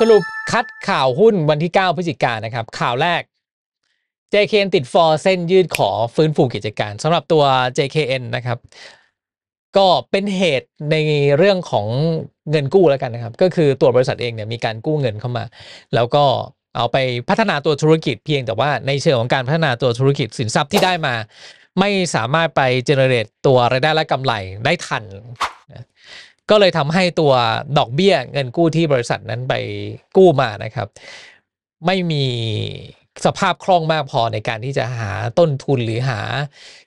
สรุปคัดข่าวหุ้นวันที่ 9พฤศจิกายนนะครับ ข่าวแรก JKN ติดฟอร์เส้นยืดขอฟื้นฟูกิจการสำหรับตัว JKN นะครับ ก็เป็นเหตุในเรื่องของเงินกู้แล้วกันนะครับ ก็คือตัวบริษัทเองเนี่ยมีการกู้เงินเข้ามา แล้วก็เอาไปพัฒนาตัวธุรกิจเพียงแต่ว่าในเชิงของการพัฒนาตัวธุรกิจสินทรัพย์ที่ได้มา ไม่สามารถไปเจเนเรต ตัวรายได้และกำไรได้ทันก็เลยทำให้ตัวดอกเบี้ยเงินกู้ที่บริษัทนั้นไปกู้มานะครับ ไม่มีสภาพคล่องมากพอในการที่จะหาต้นทุนหรือหา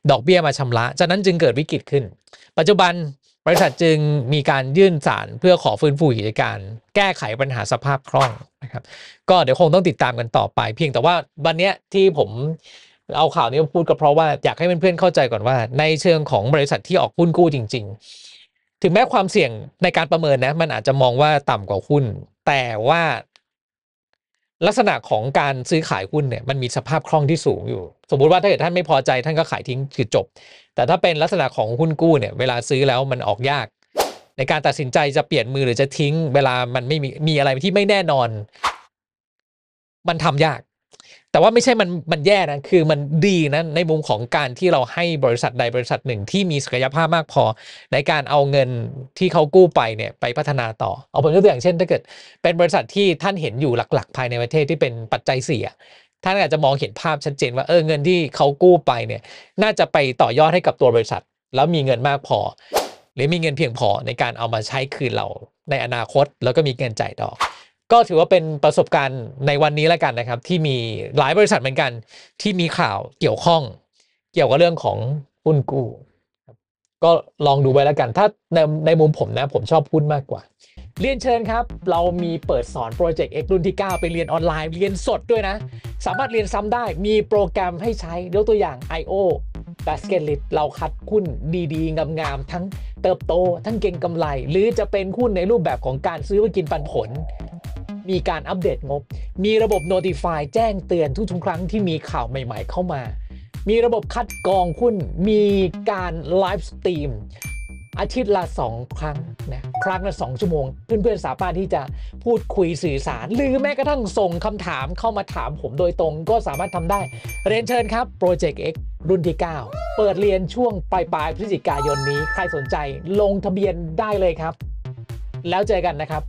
ดอกเบี้ยมาชำระจากนั้นจึงเกิดวิกฤตขึ้น ปัจจุบันบริษัทจึงมีการยื่นศาลเพื่อขอฟื้นฟูกิจการแก้ไขปัญหาสภาพคล่องนะครับ ก็เดี๋ยวคงต้องติดตามกันต่อไป เพียงแต่ว่าวันนี้ที่ผมเอาข่าวนี้มาพูดก็เพราะว่าอยากให้เพื่อนๆเข้าใจก่อนว่า ในเชิงของบริษัทที่ออกหุ้นกู้จริง ๆถึงแม้ความเสี่ยงในการประเมินนะ มันอาจจะมองว่าต่ำกว่าหุ้นแต่ว่าลักษณะของการซื้อขายหุ้นเนี่ย มันมีสภาพคล่องที่สูงอยู่ สมมุติว่าถ้าเกิดท่านไม่พอใจ ท่านก็ขายทิ้งคือจบ แต่ถ้าเป็นลักษณะของหุ้นกู้เนี่ย เวลาซื้อแล้วมันออกยาก ในการตัดสินใจจะเปลี่ยนมือหรือจะทิ้ง เวลามันไม่มีมีอะไรที่ไม่แน่นอน มันทำยากแต่ว่าไม่ใช่มันมันแย่นะคือมันดีนะในมุมของการที่เราให้บริษัทใดบริษัทหนึ่งที่มีศักยภาพมากพอในการเอาเงินที่เขากู้ไปเนี่ยไปพัฒนาต่อเอาผมยกตัวอย่างเช่นถ้าเกิดเป็นบริษัทที่ท่านเห็นอยู่หลักๆ ภายในประเทศที่เป็นปัจจัยเสี่ยท่านอาจจะมองเห็นภาพชัดเจนว่าเออเงินที่เขากู้ไปเนี่ยน่าจะไปต่อยอดให้กับตัวบริษัท แล้วมีเงินมากพอ หรือมีเงินเพียงพอในการเอามาใช้คืนเราในอนาคตแล้วก็มีเงินจ่ายดอกก็ถือว่าเป็นประสบการณ์ในวันนี้แล้วกันนะครับ ที่มีหลายบริษัทเหมือนกัน ที่มีข่าวเกี่ยวข้อง เกี่ยวกับเรื่องของหุ้นกู้ก็ลองดูไว้แล้วกัน ถ้าในในมุมผมนะ ผมชอบหุ้นมากกว่า เรียนเชิญครับ เรามีเปิดสอนโปรเจกต์ X รุ่นที่9ไปเรียนออนไลน์เรียนสดด้วยนะ สามารถเรียนซ้ำได้ มีโปรแกรมให้ใช้ยกตัวอย่าง I.O. Basket List เราคัดหุ้นดี ๆงามๆทั้งเติบโตทั้งเก่งกำไร หรือจะเป็นหุ้นในรูปแบบของการซื้อไ่อกินปันผลมีการอัปเดตงบ มีระบบ Notify แจ้งเตือนทุกทุกครั้ง ที่มีข่าวใหม่ๆเข้ามา มีระบบคัดกรองหุ้นมีการไลฟ์สตรีมอาทิตย์ละ 2 ครั้งนะครั้งละ2ชั่วโมง เพื่อนๆสามารถที่จะพูดคุยสื่อสาร หรือแม้กระทั่งส่งคำถามเข้ามาถามผมโดยตรงก็สามารถทำได้เรียนเชิญครับ Project X รุ่นที่ 9 เปิดเรียนช่วงปลายปลายพฤศจิกายนนี้ใครสนใจลงทะเบียนได้เลยครับ แล้วเจอกันนะครับ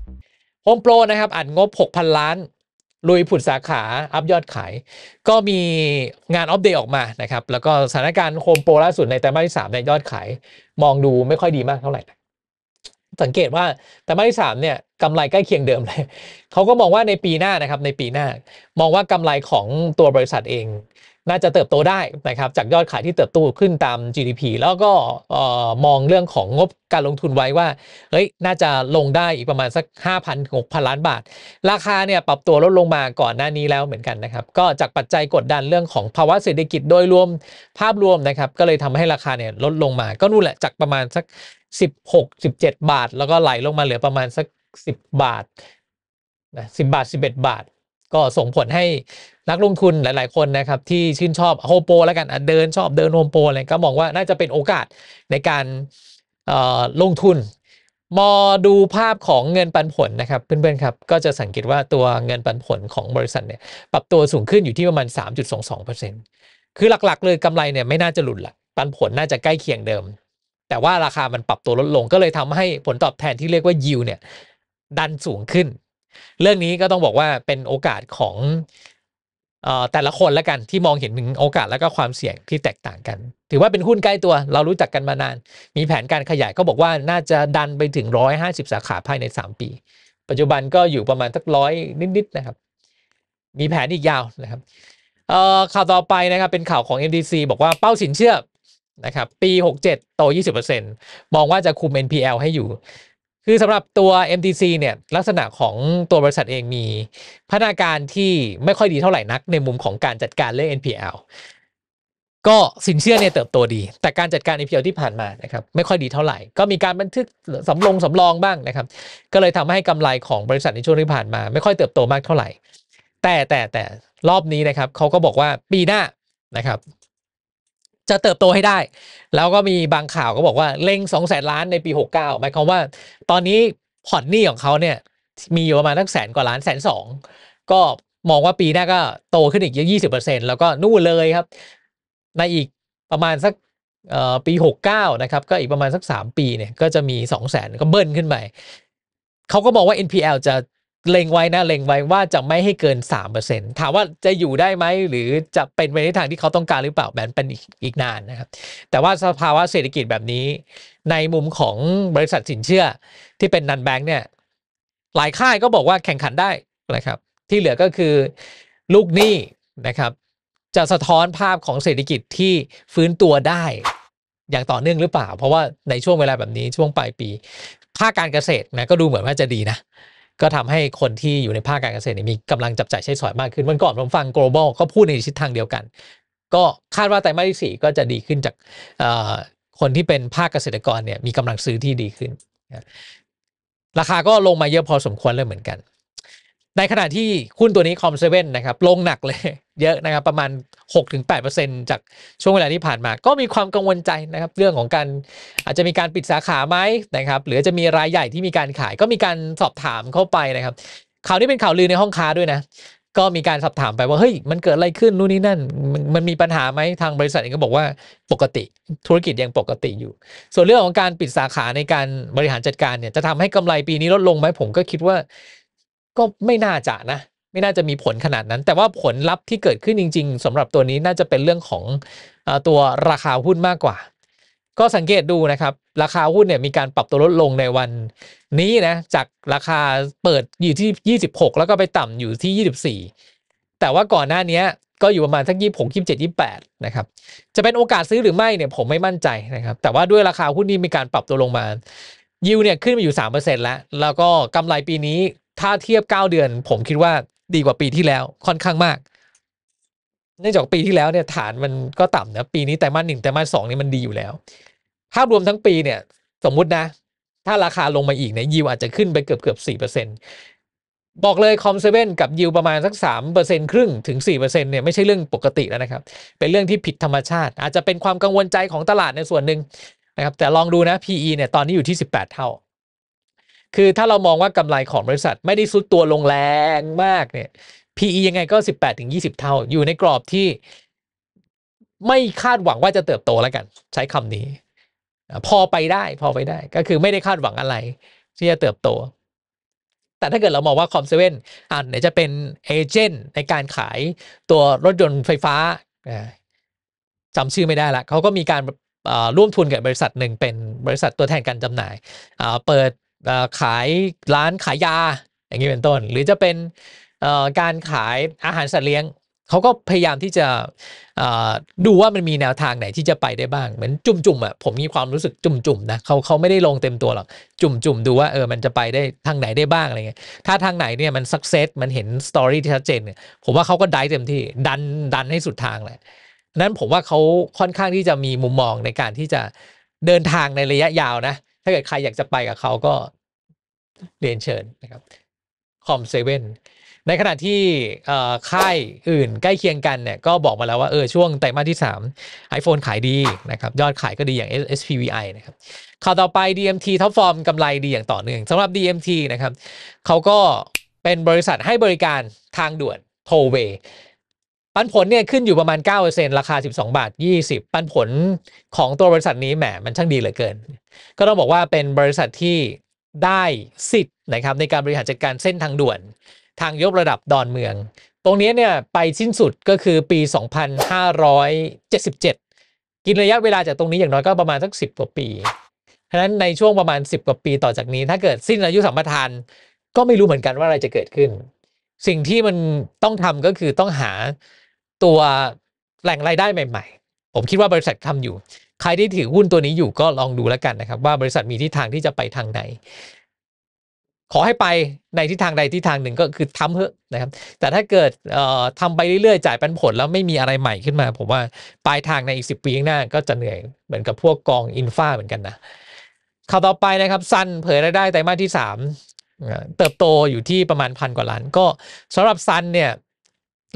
โฮมโปรนะครับอัดงบ 6,000 ล้าน ลุยผุดสาขาอัพยอดขายก็มีงานอัปเดตออกมานะครับ แล้วก็สถานการณ์โฮมโปรล่าสุดในไตรมาสที่3ในยอดขายมองดูไม่ค่อยดีมากเท่าไหร่ สังเกตว่าแตรมาที่3เนี่ยกำไรใกล้เคียงเดิมเลยเขาก็มองว่าในปีหน้านะครับ ในปีหน้า มองว่ากำไรของตัวบริษัทเองน่าจะเติบโตได้นะครับจากยอดขายที่เติบโตขึ้นตาม GDP แล้วก็มองเรื่องของงบการลงทุนไว้ว่าเฮ้ยน่าจะลงได้อีกประมาณสัก5,000 6,000 ล้านบาท ราคาเนี่ยปรับตัวลดลงมาก่อนหน้านี้แล้วเหมือนกันนะครับก็จากปัจจัยกดดันเรื่องของภาวะเศรษฐกิจโดยรวมภาพรวมนะครับ ก็เลยทำให้ราคาเนี่ยลดลงมา ก็นู่นแหละจากประมาณสัก 16 17 บาท แล้วก็ไหลลงมาเหลือประมาณสัก 10 บาทนะ1บาท 11 บาทก็ส่งผลให้นักลงทุนหลายๆ คนนะครับที่ชื่นชอบโฮโปแล้วกันเดินชอบเดินโฮโปอะไรก็มองว่าน่าจะเป็นโอกาสในการลงทุน มอดูภาพของเงินปันผลนะครับเพื่อน ๆ ครับ ก็จะสังเกตว่าตัวเงินปันผลของบริษัทเนี่ย ปรับตัวสูงขึ้นอยู่ที่ประมาณ 3.22%คือหลักๆเลยกำไรเนี่ยไม่น่าจะหลุดละปันผลน่าจะใกล้เคียงเดิม แต่ว่าราคามันปรับตัวลดลงก็เลยทำให้ผลตอบแทนที่เรียกว่ายิวเนี่ย ดันสูงขึ้นเรื่องนี้ก็ต้องบอกว่าเป็นโอกาสของแต่ละคนและกันที่มองเห็นถึงโอกาสแล้วก็ความเสี่ยงที่แตกต่างกัน ถือว่าเป็นหุ้นใกล้ตัว เรารู้จักกันมานาน มีแผนการขยายก็บอกว่าน่าจะดันไปถึง 150สาขาภายใน 3 ปี ปัจจุบันก็อยู่ประมาณสักร้อยนิดๆนะครับ มีแผนอีกยาวนะครับข่าวต่อไปนะครับ เป็นข่าวของ MDC บอกว่าเป้าสินเชื่อนะครับ ปี67โต20%มองว่าจะคุม NPL ให้อยู่คือสำหรับตัว MTC เนี่ยลักษณะของตัวบริษัทเองมีพัฒนาการที่ไม่ค่อยดีเท่าไหร่นัก ในมุมของการจัดการเรื่อง NPL ก็สินเชื่อเนี่ยเติบโตดี แต่การจัดการ NPL ที่ผ่านมานะครับ ไม่ค่อยดีเท่าไหร่ก็มีการบันทึกสำรองสำรองบ้างนะครับ ก็เลยทำให้กำไรของบริษัทในช่วงที่ผ่านมา ไม่ค่อยเติบโตมากเท่าไหร่ แต่แต่แต่รอบนี้นะครับเขาก็บอกว่าปีหน้านะครับจะเติบโตให้ได้ แล้วก็มีบางข่าวก็บอกว่าเล็ง2องแสนล้านในปี 69หมายความว่าตอนนี้ผ่อนหนี้ของเขาเนี่ย มีอยู่ประมาณตั้งแสนกว่าล้านแสนสองก็ มองว่าปีหน้าก็โตขึ้นอีกเยอะยี่สิบเปอร์เซ็นแล้วก็นู่นเลยครับ ในอีกประมาณสักปีหกเก้านะครับ ก็อีกประมาณสักสามปีเนี่ย ก็จะมีสองแสนก็เบิ้ลขึ้นไปเขาก็บอกว่า NPL จะเล็งไว้นะเล็งไว้ว่าจะไม่ให้เกิน 3%ถามว่าจะอยู่ได้ไหม หรือจะเป็นไปในทางที่เขาต้องการหรือเปล่าแบบเป็นอีกนานนะครับ แต่ว่าสภาวะเศรษฐกิจแบบนี้ ในมุมของบริษัทสินเชื่อ ที่เป็นนันแบงค์เนี่ยหลายค่ายก็บอกว่าแข่งขันได้นะครับ ที่เหลือก็คือลูกหนี้นะครับ จะสะท้อนภาพของเศรษฐกิจที่ฟื้นตัวได้ อย่างต่อเนื่องหรือเปล่า เพราะว่าในช่วงเวลาแบบนี้ช่วงปลายปีภาคการเกษตรนะก็ดูเหมือนว่าจะดีนะก็ทำให้คนที่อยู่ในภาคการเกษตรมีกำลังจับจ่ายใช้สอยมากขึ้นเมื่อก่อนผมฟัง global ก็พูดในทิศทางเดียวกัน ก็คาดว่าไตรมาสที่่ก็จะดีขึ้นจากคนที่เป็นภาคเกษตรกรเนี่ยมีกำลังซื้อที่ดีขึ้น ราคาก็ลงมาเยอะพอสมควรเลยเหมือนกันในขณะที่หุ้นตัวนี้คอมเซเว่นนะครับ ลงหนักเลย เยอะนะครับ ประมาณ 6-8%จากช่วงเวลาที่ผ่านมาก็มีความกังวลใจนะครับ เรื่องของการอาจจะมีการปิดสาขาไหมนะครับ หรือจะมีรายใหญ่ที่มีการขายก็มีการสอบถามเข้าไปนะครับข่าวนี้เป็นข่าวลือในห้องค้าด้วยนะ ก็มีการสอบถามไปว่าเฮ้ยมันเกิดอะไรขึ้นนู่นนี่นั่น มันมีปัญหาไหมทางบริษัทเองก็บอกว่าปกติธุรกิจยังปกติอยู่ ส่วนเรื่องของการปิดสาขาในการบริหารจัดการเนี่ยจะทำให้กำไรปีนี้ลดลงไหมผมก็คิดว่าก็ไม่น่าจะนะ ไม่น่าจะมีผลขนาดนั้น แต่ว่าผลลัพธ์ที่เกิดขึ้นจริง ๆ สำหรับตัวนี้น่าจะเป็นเรื่องของตัวราคาหุ้นมากกว่า ก็สังเกตดูนะครับ ราคาหุ้นเนี่ยมีการปรับตัวลดลงในวันนี้นะจากราคาเปิดอยู่ที่ 26 แล้วก็ไปต่ำอยู่ที่ 24 แต่ว่าก่อนหน้านี้ก็อยู่ประมาณทั้งยี่หกยี่เจ็ดยี่แปดนะครับจะเป็นโอกาสซื้อหรือไม่เนี่ย ผมไม่มั่นใจนะครับแต่ว่าด้วยราคาหุ้นนี้มีการปรับตัวลงมายิวเนี่ยขึ้นมาอยู่สามเปอร์เซ็นต์แล้ว แล้วก็กำไรปีนี้ถ้าเทียบเก้าเดือน ผมคิดว่าดีกว่าปีที่แล้วค่อนข้างมากเนื่องจากปีที่แล้วเนี่ยฐานมันก็ต่ำนะปีนี้แต่มาหนึ่งแต่มาสองนี่มันดีอยู่แล้ว ภาพรวมทั้งปีเนี่ย สมมุตินะ ถ้าราคาลงมาอีกเนี่ยยิวอาจจะขึ้นไปเกือบเกือบสี่เปอร์เซ็นต์บอกเลยคอมเซเว่นกับยิวประมาณสักสามเปอร์เซ็นครึ่งถึงสี่เปอร์เซ็นเนี่ยไม่ใช่เรื่องปกติแล้วนะครับ เป็นเรื่องที่ผิดธรรมชาติ อาจจะเป็นความกังวลใจของตลาดในส่วนหนึ่งนะครับแต่ลองดูนะ PE เนี่ยตอนนี้อยู่ที่สิบแปดเท่าคือถ้าเรามองว่ากำไรของบริษัทไม่ได้ซุดตัวลงแรงมากเนี่ย PE ยังไงก็ 18ถึง20 เท่า อยู่ในกรอบที่ไม่คาดหวังว่าจะเติบโตแล้วกัน ใช้คำนี้ พอไปได้ พอไปได้ก็คือไม่ได้คาดหวังอะไร ที่จะเติบโต แต่ถ้าเกิดเรามองว่าคอมเซเว่นอ่านจะเป็นเอเจนต์ในการขายตัวรถยนต์ไฟฟ้าจำชื่อไม่ได้ละเขาก็มีการร่วมทุนกับบริษัทหนึ่งเป็นบริษัทตัวแทนการจำหน่ายเปิดขายร้านขายยาอย่างนี้เป็นต้น หรือจะเป็นการขายอาหารสัตว์เลี้ยง เขาก็พยายามที่จะดูว่ามันมีแนวทางไหนที่จะไปได้บ้างเหมือนจุ่มๆอ่ะผมมีความรู้สึกจุ่มๆนะเขาเขาไม่ได้ลงเต็มตัวหรอก จุ่มๆดูว่าเออมันจะไปได้ทางไหนได้บ้างอะไรเงี้ยถ้าทางไหนเนี่ยมันสักเซสมันเห็นสตอรี่ที่ชัดเจนเนี่ยผมว่าเขาก็ได้เต็มที่ดันดันให้สุดทางแหละนั้นผมว่าเขาค่อนข้างที่จะมีมุมมองในการที่จะเดินทางในระยะยาวนะถ้าเกิดใครอยากจะไปกับเขาก็เรียนเชิญนะครับคอมเซเว่นในขณะที่ค่ายอื่นใกล้เคียงกันเนี่ยก็บอกมาแล้วว่าเออ ช่วงไตรมาสที่ 3 iPhone ขายดีนะครับ ยอดขายก็ดีอย่าง SPVI นะครับข่าวต่อไป DMT ท็อปฟอร์มกำไรดีอย่างต่อเนื่องสำหรับ DMT นะครับเขาก็เป็นบริษัทให้บริการทางด่วนโทเวปันผลเนี่ยขึ้นอยู่ประมาณ 9%ราคา 12บาท20ปันผลของตัวบริษัทนี้แหมมันช่างดีเหลือเกิน ก็ต้องบอกว่าเป็นบริษัทที่ได้สิทธิ์นะครับ ในการบริหารจัดการเส้นทางด่วนทางยกระดับดอนเมือง ตรงนี้เนี่ยไปสิ้นสุดก็คือปี 2577 กินระยะเวลาจากตรงนี้อย่างน้อยก็ประมาณสัก 10 กว่าปี เพรฉะนั้นในช่วงประมาณ10กว่าปีต่อจากนี้ ถ้าเกิดสิ้นอายุสัมปทาน ก็ไม่รู้เหมือนกันว่าอะไรจะเกิดขึ้น สิ่งที่มันต้องทำก็คือต้องหาตัวแหล่งรายได้ใหม่ๆ ผมคิดว่าบริษัททำอยู่ ใครที่ถือหุ้นตัวนี้อยู่ก็ลองดูแล้วกันนะครับ ว่าบริษัทมีทิศทางที่จะไปทางไหน ขอให้ไปในทิศทางใดทิศทางหนึ่งก็คือทำเถอะนะครับ แต่ถ้าเกิดทำไปเรื่อยๆจ่ายปันผลแล้วไม่มีอะไรใหม่ขึ้นมาผมว่าปลายทางในอีกสิปีข้างหน้า ก็จะเหนื่อยเหมือนกับพวกกองอินฟาเหมือนกันนะข่าวต่อไปนะครับซันเผยรายได้ไตรมาสที่3เติบโตอยู่ที่ประมาณพันกว่าล้าน ก็สำหรับซันเนี่ย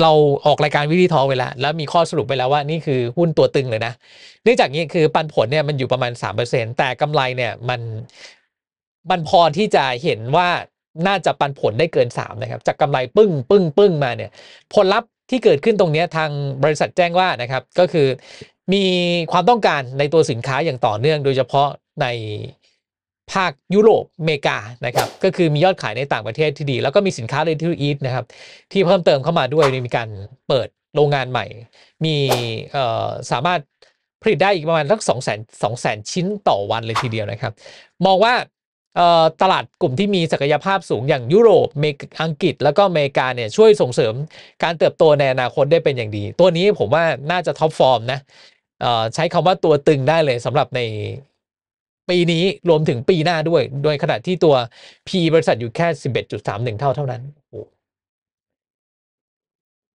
เราออกรายการวิธีทองไปแล้วแล้วมีข้อสรุปไปแล้วว่า นี่คือหุ้นตัวตึงเลยนะ เนื่องจากนี้คือปันผลเนี่ยมันอยู่ประมาณ3%แต่กำไรเนี่ยมันมันพอที่จะเห็นว่าน่าจะปันผลได้เกิน3นะครับ จากกำไรปึ้ง ปึ้ง ปึ้งมาเนี่ยผลลัพธ์ที่เกิดขึ้นตรงนี้ทางบริษัทแจ้งว่านะครับ ก็คือมีความต้องการในตัวสินค้าอย่างต่อเนื่อง โดยเฉพาะในภาคยุโรปอเมริกานะครับก็คือมียอดขายในต่างประเทศที่ดี แล้วก็มีสินค้าเลยที่อีทนะครับ ที่เพิ่มเติมเข้ามาด้วยมีการเปิดโรงงานใหม่ มีสามารถผลิตได้อีกประมาณสักสองแสนสองแสนชิ้นต่อวันเลยทีเดียวนะครับ มองว่าตลาดกลุ่มที่มีศักยภาพสูงอย่างยุโรปอังกฤษแล้วก็อเมริกาเนี่ยช่วยส่งเสริม การเติบโตในอนาคตได้เป็นอย่างดี ตัวนี้ผมว่าน่าจะท็อปฟอร์มนะใช้คำว่าตัวตึงได้เลยสำหรับในปีนี้รวมถึงปีหน้าด้วยโดยขณะที่ตัว P บริษัทอยู่แค่สสิบเอ็ดดจุามหนึ่งเท่าเท่านั้น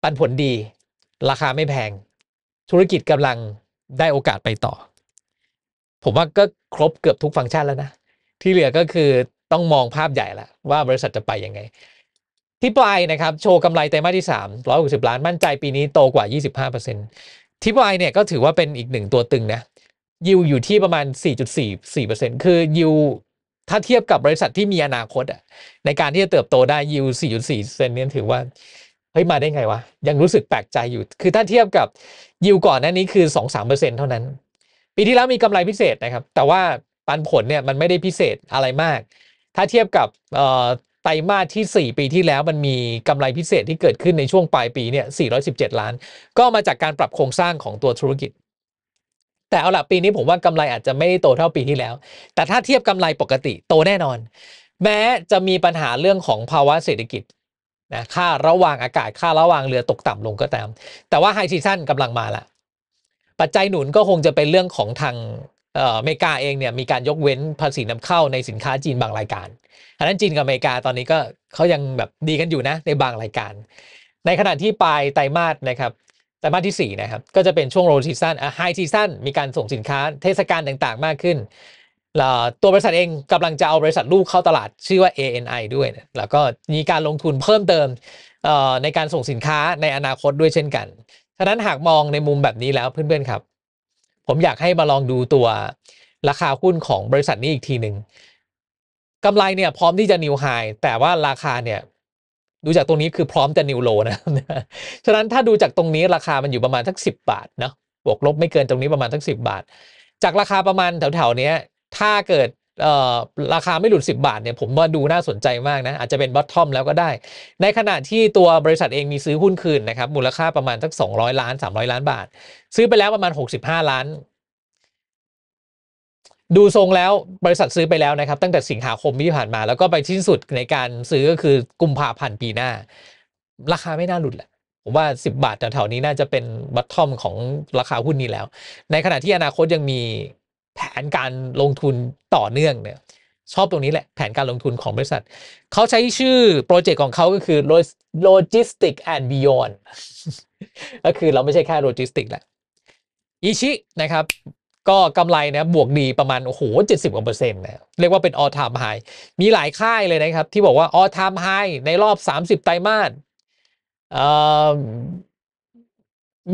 ปันผลดี ราคาไม่แพง ธุรกิจกำลังได้โอกาสไปต่อ ผมว่าก็ครบเกือบทุกฟังก์ชันแล้วนะ ที่เหลือก็คือต้องมองภาพใหญ่ละว่าบริษัทจะไปยังไงที่ปลายนะครับ โชว์กำไรไตรมาสที่ 3 160 ล้านมั่นใจปีนี้โตกว่า25%ที่ปลายเนี่ยก็ถือว่าเป็นอีกหนึ่งตัวตึงนะยิวอยู่ที่ประมาณ 4.44%คือยิวถ้าเทียบกับบริษัทที่มีอนาคตอ่ะในการที่จะเติบโตได้ยิว4.4%เนี่ยถือว่าเฮ้ยมาได้ไงวะ ยังรู้สึกแปลกใจอยู่ คือถ้าเทียบกับยิวก่อนนน้นนี้คือ 2-3%เท่านั้น ปีที่แล้วมีกำไรพิเศษนะครับ แต่ว่าปันผลเนี่ยมันไม่ได้พิเศษอะไรมาก ถ้าเทียบกับไตรมาสที่ 4 ปีที่แล้วมันมีกำไรพิเศษที่เกิดขึ้นในช่วงปลายปีเนี่ย 417 ล้าน ก็มาจากการปรับโครงสร้างของตัวธุรกิจแต่เอาละปีนี้ผมว่ากำไรอาจจะไม่ได้โตเท่าปีที่แล้ว แต่ถ้าเทียบกำไรปกติ โตแน่นอน แม้จะมีปัญหาเรื่องของภาวะเศรษฐกิจนะค่าระหว่างอากาศ ค่าระหว่างเรือตกต่ำลงก็ตาม แต่ว่าไฮซีซั่นกำลังมาละปัจจัยหนุนก็คงจะเป็นเรื่องของทางอเมริกาเองเนี่ยมีการยกเว้นภาษีนำเข้าในสินค้าจีนบางรายการอันนั้นจีนกับอเมริกาตอนนี้ก็เขายังแบบดีกันอยู่นะ ในบางรายการ ในขณะที่ปลายไตรมาสนะครับแต่มาที่ 4 นะครับ ก็จะเป็นช่วงโรซีซันไฮซีซันมีการส่งสินค้าเทศกาลต่างๆมากขึ้น ตัวบริษัทเองกำลังจะเอาบริษัทลูกเข้าตลาดชื่อว่า ANI ด้วยนะแล้วก็มีการลงทุนเพิ่มเติมในการส่งสินค้าในอนาคตด้วยเช่นกัน ฉะนั้นหากมองในมุมแบบนี้แล้วเพื่อนๆครับ ผมอยากให้มาลองดูตัวราคาหุ้นของบริษัทนี้อีกทีหนึ่งกำไรเนี่ยพร้อมที่จะนิวไฮแต่ว่าราคาเนี่ยดูจากตรงนี้คือพร้อมจะนิวโลนะฉะนั้นถ้าดูจากตรงนี้ราคามันอยู่ประมาณสัก10 บาทเนาะบวกลบไม่เกินตรงนี้ประมาณสัก10 บาท จากราคาประมาณแถวๆนี้ ถ้าเกิดราคาไม่หลุด 10 บาทเนี่ย ผมว่าดูน่าสนใจมากนะ อาจจะเป็นบอททอมแล้วก็ได้ ในขณะที่ตัวบริษัทเองมีซื้อหุ้นคืนนะครับ มูลค่าประมาณสัก 200 ล้าน 300 ล้านบาท ซื้อไปแล้วประมาณ 65 ล้านดูทรงแล้วบริษัทซื้อไปแล้วนะครับตั้งแต่สิงหาคมที่ผ่านมาแล้วก็ไปที่สุดในการซื้อก็คือกุมภาพันธ์ปีหน้า ราคาไม่น่าหลุดแหละ ผมว่า 10 บาทแถวๆนี้น่าจะเป็นบัตทอมของราคาหุ้นนี้แล้ว ในขณะที่อนาคตยังมีแผนการลงทุนต่อเนื่องเนี่ยชอบตรงนี้แหละแผนการลงทุนของบริษัท เขาใช้ชื่อโปรเจกต์ของเขาก็คือ Logistic and Beyond ก็คือเราไม่ใช่แค่โลจิสติกแหละอิชินะครับก็กำไรนะบวกดีประมาณโอ้โห70กว่าเปอร์เซ็นต์นะเรียกว่าเป็นออทามไฮมีหลายค่ายเลยนะครับที่บอกว่าออทามไฮในรอบ 30 ไตรมาส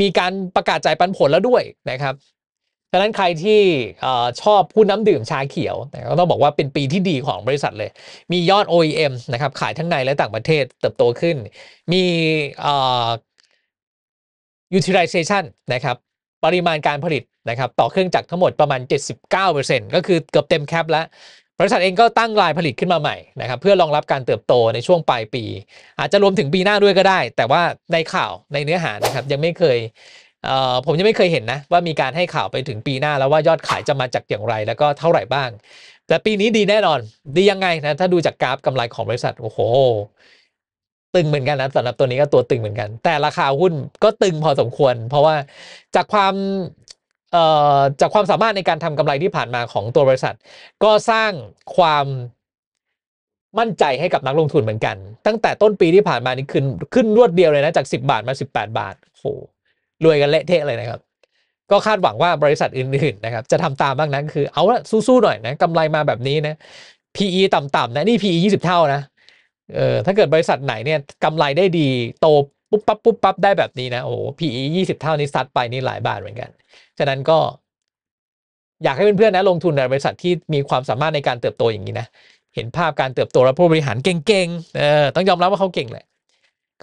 มีการประกาศจ่ายปันผลแล้วด้วยนะครับดังนั้นใครที่ชอบพูดน้ำดื่มชาเขียวก็ต้องบอกว่าเป็นปีที่ดีของบริษัทเลย มียอด OEM นะครับ ขายทั้งในและต่างประเทศเติบโตขึ้น มี utilization นะครับปริมาณการผลิตนะครับต่อเครื่องจักรทั้งหมดประมาณ79%ก็คือเกือบเต็มแคปแล้วบริษัทเองก็ตั้งรายผลิตขึ้นมาใหม่นะครับเพื่อรองรับการเติบโตในช่วงปลายปี อาจจะรวมถึงปีหน้าด้วยก็ได้ แต่ว่าในข่าวในเนื้อหานะครับยังไม่เคย ผมยังไม่เคยเห็นนะ ว่ามีการให้ข่าวไปถึงปีหน้าแล้วว่ายอดขายจะมาจากอย่างไร แล้วก็เท่าไหร่บ้าง แต่ปีนี้ดีแน่นอนดียังไงนะถ้าดูจากกราฟกำไรของบริษัทโอ้โหตึงเหมือนกันนะสำหรับตัวนี้ก็ตัวตึงเหมือนกัน แต่ ราคาหุ้นก็ตึงพอสมควรเพราะว่าจากความเออ่จากความสามารถในการทำกำไรที่ผ่านมาของตัวบริษัท ก็สร้างความมั่นใจให้กับนักลงทุนเหมือนกัน ตั้งแต่ต้นปีที่ผ่านมานี่ขึ้น ขึ้นรวดเดียวเลยนะจาก 10 บาทมา 18 บาทโหรวยกันเละเทะเลยนะครับ ก็คาดหวังว่าบริษัทอื่นๆนะครับ จะทำตามบ้างนะคือเอาละสู้ๆหน่อยนะกำไรมาแบบนี้นะ PE ต่ำๆนะนี่ PE 20 เท่านะเออถ้าเกิดบริษัทไหนเนี่ยกำไรได้ดีโตปุ๊บปั๊บปุ๊บปั๊บ ได้แบบนี้นะโอ้โห PE ยี่สิบเท่านี้ซัดไปนี่หลายบาทเหมือนกัน ฉะนั้นก็อยากให้เพื่อนๆนะลงทุนในบริษัทที่มีความสามารถในการเติบโตอย่างนี้นะ เห็นภาพการเติบโตและผู้บริหารเก่งๆเออต้องยอมรับว่าเขาเก่งแหละ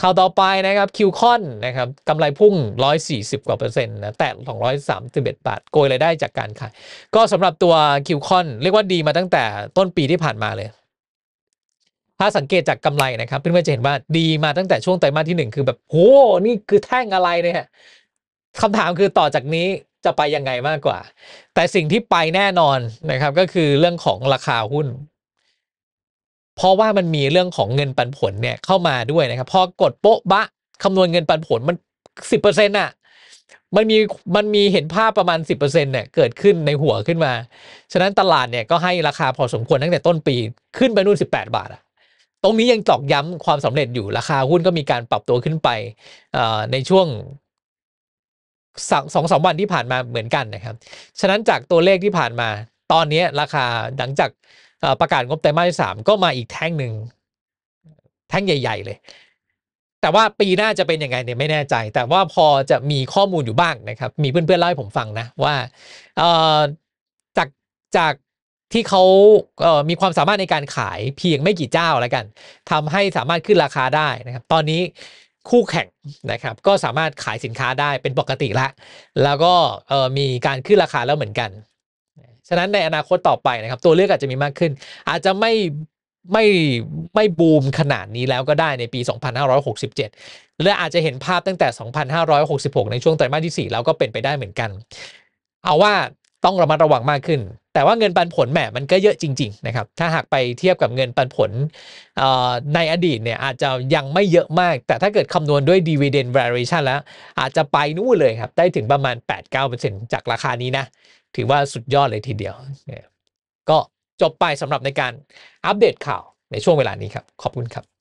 ข่าวต่อไปนะครับคิวคอนนะครับกำไรพุ่ง 140กว่าเปอร์เซ็นต์นะแต่231บาทโกยรายได้จากการขายก็สำหรับตัวคิวคอนเรียกว่าดีมาตั้งแต่ต้นปีที่ผ่านมาเลยถ้าสังเกตจากกำไรนะครับเพื่อนๆจะเห็นว่าดีมาตั้งแต่ช่วงไตรมาสที่1คือแบบโหนี่คือแท่งอะไรเนี่ยคำถามคือต่อจากนี้จะไปยังไงมากกว่า แต่สิ่งที่ไปแน่นอนนะครับ ก็คือเรื่องของราคาหุ้น เพราะว่ามันมีเรื่องของเงินปันผลเนี่ย เข้ามาด้วยนะครับพอกดโป๊ะบะคำนวณเงินปันผลมันสิบเปอร์เซ็นต์อ่ะ มันมีมันมีเห็นภาพประมาณสิบเปอร์เซ็นต์เนี่ยเกิดขึ้นในหัวขึ้นมาฉะนั้นตลาดเนี่ย ก็ให้ราคาพอสมควรตั้งแต่ต้นปีขึ้นไปนู่นสิบาทอะตรงนี้ยังตอกย้ำความสำเร็จอยู่ราคาหุ้นก็มีการปรับตัวขึ้นไปในช่วงสองสองวันที่ผ่านมาเหมือนกันนะครับฉะนั้นจากตัวเลขที่ผ่านมา ตอนนี้ราคาหลังจากประกาศงบไตรมาสที่สามก็มาอีกแท่งหนึ่ง แท่งใหญ่ ๆ เลย แต่ว่าปีหน้าจะเป็นยังไงเนี่ยไม่แน่ใจ แต่ว่าพอจะมีข้อมูลอยู่บ้างนะครับ มีเพื่อนๆเล่าให้ผมฟังนะ ว่าจากจากที่เขาเมีความสามารถในการขายเพียงไม่กี่เจ้าแล้วกัน ทำให้สามารถขึ้นราคาได้นะครับ ตอนนี้คู่แข่งนะครับ ก็สามารถขายสินค้าได้เป็นปกติละ แล้วก็มีการขึ้นราคาแล้วเหมือนกัน ฉะนั้นในอนาคตต่อไปนะครับ ตัวเลือกอาจจะมีมากขึ้น อาจจะไม่ไม่ไม่บูมขนาดนี้แล้วก็ได้ในปี2567และอาจจะเห็นภาพตั้งแต่ 2566 ในช่วงไตรมาสที่4แล้วก็เป็นไปได้เหมือนกัน เอาว่าต้องระมัดระวังมากขึ้นแต่ว่าเงินปันผลแหมมันก็เยอะจริง ๆ นะครับ ถ้าหากไปเทียบกับเงินปันผลในอดีตเนี่ย อาจจะยังไม่เยอะมาก แต่ถ้าเกิดคำนวณด้วย dividend variation แล้ว อาจจะไปนู่นเลยครับ ได้ถึงประมาณ 8-9%จากราคานี้นะ ถือว่าสุดยอดเลยทีเดียว ก็จบไปสำหรับในการอัปเดตข่าวในช่วงเวลานี้ครับ ขอบคุณครับ